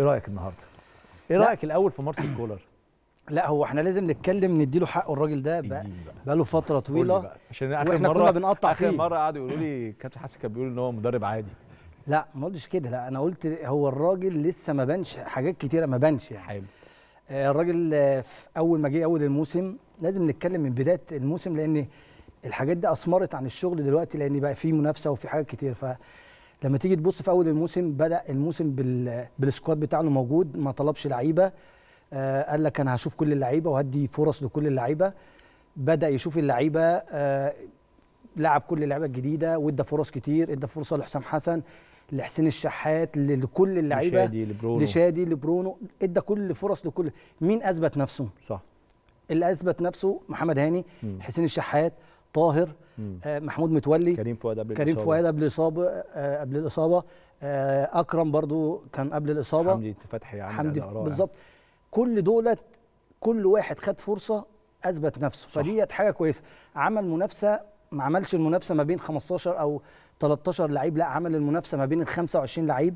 ايه رايك النهارده ايه رايك الاول في مارسيل كولر لا هو احنا لازم نتكلم نديله حقه الراجل ده بقى, بقى له فتره طويله بقى. عشان اخر واحنا مره كنا بنقطع اخر فيه. مره قعدوا يقولوا لي كابتن حسن كان بيقول ان هو مدرب عادي لا ما قلتش كده لا انا قلت هو الراجل لسه ما بانش حاجات كتيره ما بانش يعني حلو آه، الراجل في اول ما جه اول الموسم لازم نتكلم من بدايه الموسم لان الحاجات دي اثمرت عن الشغل دلوقتي لان بقى في منافسه وفي حاجات كتير ف لما تيجي تبص في اول الموسم بدا الموسم بالسكواد بتاعه موجود ما طلبش لعيبه آه قال لك انا هشوف كل اللعيبه وهدي فرص لكل اللعيبه بدا يشوف اللعيبه آه لعب كل اللعيبه الجديده وادى فرص كتير ادى فرصه لحسام حسن لحسين الشحات لكل اللعيبه لشادي لبرونو لشادي لبرونو ادى كل فرص لكل مين اثبت نفسه صح اللي اثبت نفسه محمد هاني حسين الشحات طاهر آه، محمود متولي كريم فؤاد قبل كريم فؤاد قبل الاصابه آه، قبل الاصابه آه، اكرم برضو كان قبل الاصابه حمدي فتحي حمدي بالظبط كل دولت كل واحد خد فرصه اثبت نفسه فديت حاجه كويسه عمل منافسه ما عملش المنافسه ما بين 15 او 13 لعيب لا عمل المنافسه ما بين ال 25 لعيب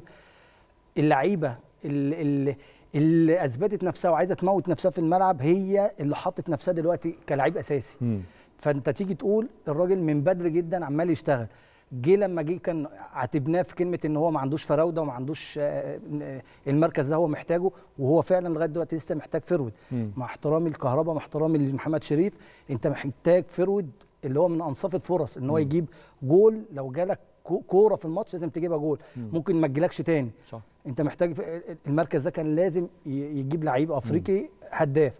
اللعيبه اللي, اللي, اللي اثبتت نفسها وعايزه تموت نفسها في الملعب هي اللي حطت نفسها دلوقتي كلاعب اساسي مم. فانت تيجي تقول الراجل من بدري جدا عمال يشتغل جه لما جه كان عاتبناه في كلمه ان هو ما عندوش فراوده وما عندوش آه، آه، المركز ده هو محتاجه وهو فعلا لغايه دلوقتي لسه محتاج فرود مع احترامي الكهرباء مع احترامي لمحمد شريف انت محتاج فرود اللي هو من انصاف الفرص ان هو يجيب جول لو جالك كوره في الماتش لازم تجيبها جول ممكن ما تجيلكش تاني صح. انت محتاج المركز ده كان لازم يجيب لعيب افريقي هداف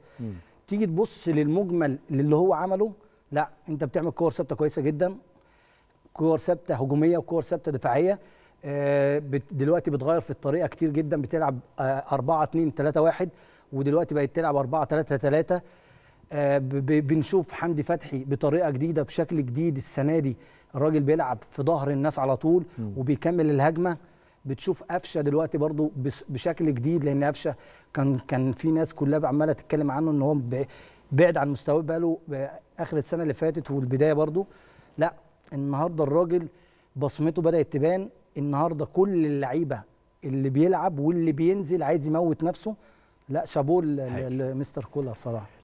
تيجي تبص للمجمل للي هو عمله لا انت بتعمل كور ثابته كويسه جدا كور ثابته هجوميه وكور ثابته دفاعيه آه، دلوقتي بتغير في الطريقه كتير جدا بتلعب 4 2 3 1 ودلوقتي بقت تلعب 4 3 3 آه، بنشوف حمدي فتحي بطريقه جديده بشكل جديد السنه دي الراجل بيلعب في ظهر الناس على طول وبيكمل الهجمه بتشوف قفشه دلوقتي برضو بشكل جديد لان قفشه كان كان في ناس كلها عماله تتكلم عنه ان هو بعد عن مستواه بقاله اخر السنه اللي فاتت والبدايه برضو لا النهارده الراجل بصمته بدات تبان النهارده كل اللعيبه اللي بيلعب واللي بينزل عايز يموت نفسه لا شابوه مستر كولر صراحه